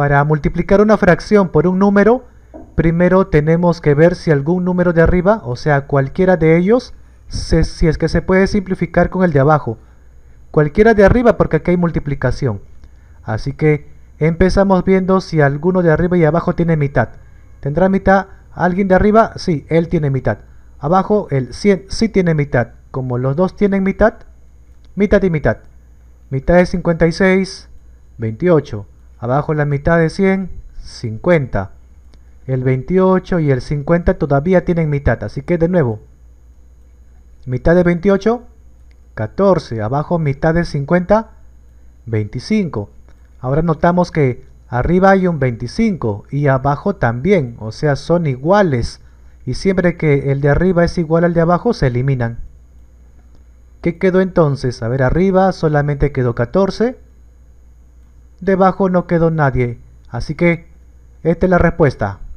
Para multiplicar una fracción por un número, primero tenemos que ver si algún número de arriba, o sea, cualquiera de ellos, si es que se puede simplificar con el de abajo. Cualquiera de arriba porque aquí hay multiplicación. Así que empezamos viendo si alguno de arriba y abajo tiene mitad. ¿Tendrá mitad alguien de arriba? Sí, él tiene mitad. Abajo el 100 sí tiene mitad. Como los dos tienen mitad, mitad y mitad. Mitad es 56, 28. Abajo la mitad de 100, 50. El 28 y el 50 todavía tienen mitad, así que de nuevo. Mitad de 28, 14. Abajo mitad de 50, 25. Ahora notamos que arriba hay un 25 y abajo también, o sea son iguales. Y siempre que el de arriba es igual al de abajo se eliminan. ¿Qué quedó entonces? A ver, arriba solamente quedó 14 debajo no quedó nadie, así que esta es la respuesta.